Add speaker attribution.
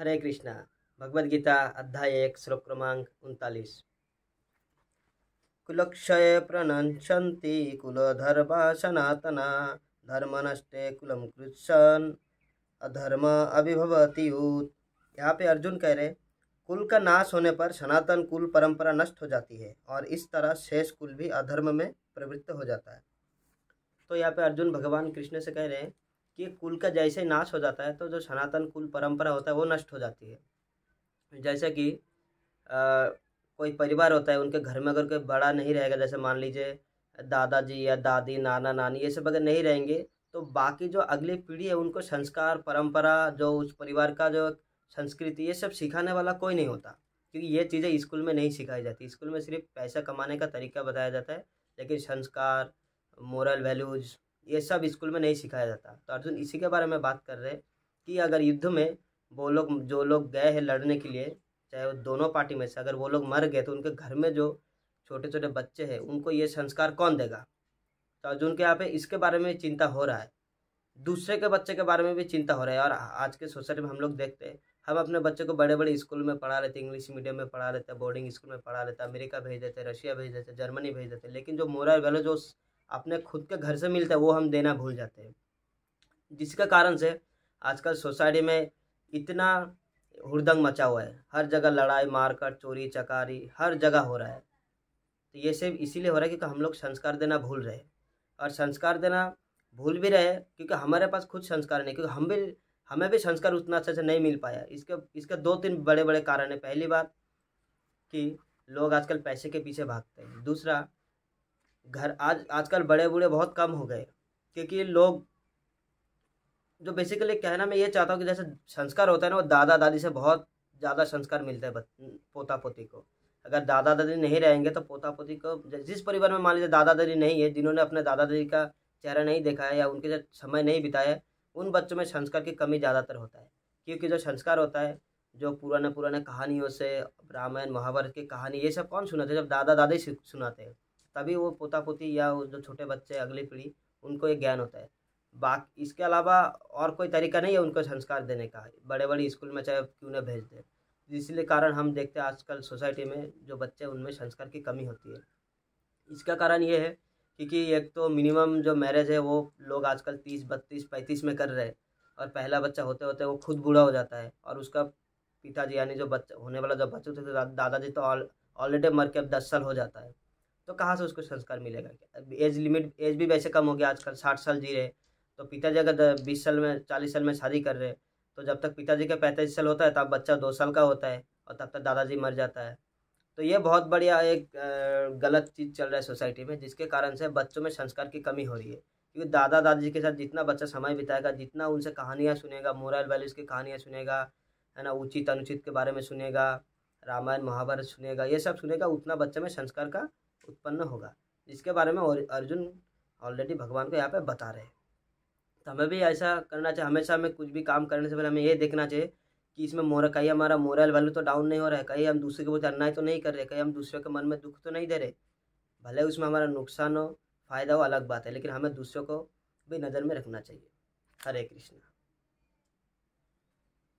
Speaker 1: हरे कृष्णा भगवद गीता अध्याय एक श्लोक क्रमांक उनतालीस कुलक्षये कुल धर्म सनातना नष्टे कुलम कृष्ण अधर्म अभिभवती यूत यहाँ पे अर्जुन कह रहे कुल का नाश होने पर सनातन कुल परंपरा नष्ट हो जाती है और इस तरह शेष कुल भी अधर्म में प्रवृत्त हो जाता है तो यहाँ पे अर्जुन भगवान कृष्ण से कह रहे हैं कि कुल का जैसे नाश हो जाता है तो जो सनातन कुल परंपरा होता है वो नष्ट हो जाती है जैसे कि आ, कोई परिवार होता है उनके घर में अगर कोई बड़ा नहीं रहेगा जैसे मान लीजिए दादाजी या दादी नाना नानी ये सब अगर नहीं रहेंगे तो बाकी जो अगली पीढ़ी है उनको संस्कार परंपरा जो उस परिवार का जो संस्कृति ये सब सिखाने वाला कोई नहीं होता क्योंकि ये चीज़ें स्कूल में नहीं सिखाई जाती स्कूल में सिर्फ पैसा कमाने का तरीका बताया जाता है लेकिन संस्कार मोरल वैल्यूज़ ये सब स्कूल में नहीं सिखाया जाता तो अर्जुन इसी के बारे में बात कर रहे कि अगर युद्ध में वो लोग जो लोग गए हैं लड़ने के लिए चाहे वो दोनों पार्टी में से अगर वो लोग मर गए तो उनके घर में जो छोटे छोटे बच्चे हैं उनको ये संस्कार कौन देगा तो अर्जुन के यहाँ पे इसके बारे में चिंता हो रहा है दूसरे के बच्चे के बारे में भी चिंता हो रहा है और आज के सोसाइटी में हम लोग देखते हैं हम अपने बच्चे को बड़े बड़े स्कूल में पढ़ा लेते इंग्लिश मीडियम में पढ़ा लेते बोर्डिंग स्कूल में पढ़ा लेते अमेरिका भेज देते रशिया भेज देते जर्मनी भेज देते लेकिन जो मोरल वैल्यू जो अपने खुद के घर से मिलता है वो हम देना भूल जाते हैं जिसके कारण से आजकल सोसाइटी में इतना हुरदंग मचा हुआ है हर जगह लड़ाई मारकर चोरी चकारी हर जगह हो रहा है तो ये सिर्फ इसीलिए हो रहा है क्योंकि हम लोग संस्कार देना भूल रहे और संस्कार देना भूल भी रहे क्योंकि हमारे पास खुद संस्कार नहीं क्योंकि हम भी हमें भी संस्कार उतना अच्छे से नहीं मिल पाया इसके इसके दो तीन बड़े बड़े कारण है पहली बात कि लोग आजकल पैसे के पीछे भागते हैं दूसरा घर आज आजकल बड़े बूढ़े बहुत कम हो गए क्योंकि लोग जो बेसिकली कहना मैं ये चाहता हूँ कि जैसे संस्कार होता है ना वो दादा दादी से बहुत ज़्यादा संस्कार मिलते हैं पोता पोती को अगर दादा दादी नहीं रहेंगे तो पोता पोती को जिस परिवार में मान लीजिए दादा दादी नहीं है जिन्होंने अपने दादा दादी का चेहरा नहीं देखा है या उनके साथ समय नहीं बिताया उन बच्चों में संस्कार की कमी ज़्यादातर होता है क्योंकि जो संस्कार होता है जो पुराने पुराने कहानियों से रामायण महाभारत की कहानी ये सब कौन सुनाते हैं जब दादा दादी सुनाते हैं तभी वो पोता पोती या जो छोटे बच्चे अगली पीढ़ी उनको ये ज्ञान होता है बाकी इसके अलावा और कोई तरीका नहीं है उनको संस्कार देने का बड़े बड़े स्कूल में चाहे क्यों ना भेज दें इसलिए कारण हम देखते हैं आजकल सोसाइटी में जो बच्चे उनमें संस्कार की कमी होती है इसका कारण ये है क्योंकि एक तो मिनिमम जो मैरिज है वो लोग आजकल तीस बत्तीस पैंतीस में कर रहे हैं और पहला बच्चा होते होते वो खुद बूढ़ा हो जाता है और उसका पिताजी यानी जो बच्चा होने वाला जो बच्चे होते तो दादाजी तो ऑलरेडी मर के अब दस साल हो जाता है तो कहाँ से उसको संस्कार मिलेगा एज लिमिट एज भी वैसे कम हो गया आजकल साठ साल जी रहे तो पिताजी अगर बीस साल में चालीस साल में शादी कर रहे तो जब तक पिताजी का पैंतालीस साल होता है तब बच्चा दो साल का होता है और तब तक दादाजी मर जाता है तो ये बहुत बढ़िया एक गलत चीज़ चल रहा है सोसाइटी में जिसके कारण से बच्चों में संस्कार की कमी हो रही है क्योंकि दादा दादाजी के साथ जितना बच्चा समय बिताएगा जितना उनसे कहानियाँ सुनेगा मोरल वैल्यूज़ की कहानियाँ सुनेगा है ना उचित अनुचित के बारे में सुनेगा रामायण महाभारत सुनेगा ये सब सुनेगा उतना बच्चे में संस्कार का उत्पन्न होगा जिसके बारे में अर्जुन ऑलरेडी भगवान को यहाँ पे बता रहे हैं तो हमें भी ऐसा करना चाहिए हमेशा हमें कुछ भी काम करने से पहले हमें ये देखना चाहिए कि इसमें मोर कहीं हमारा मोरल वैल्यू तो डाउन नहीं हो रहा है कहीं हम दूसरे के प्रति अन्याय तो नहीं कर रहे कहीं हम दूसरे के मन में दुख तो नहीं दे रहे भले उसमें हमारा नुकसान हो फायदा हो अलग बात है लेकिन हमें दूसरों को भी नज़र में रखना चाहिए हरे कृष्णा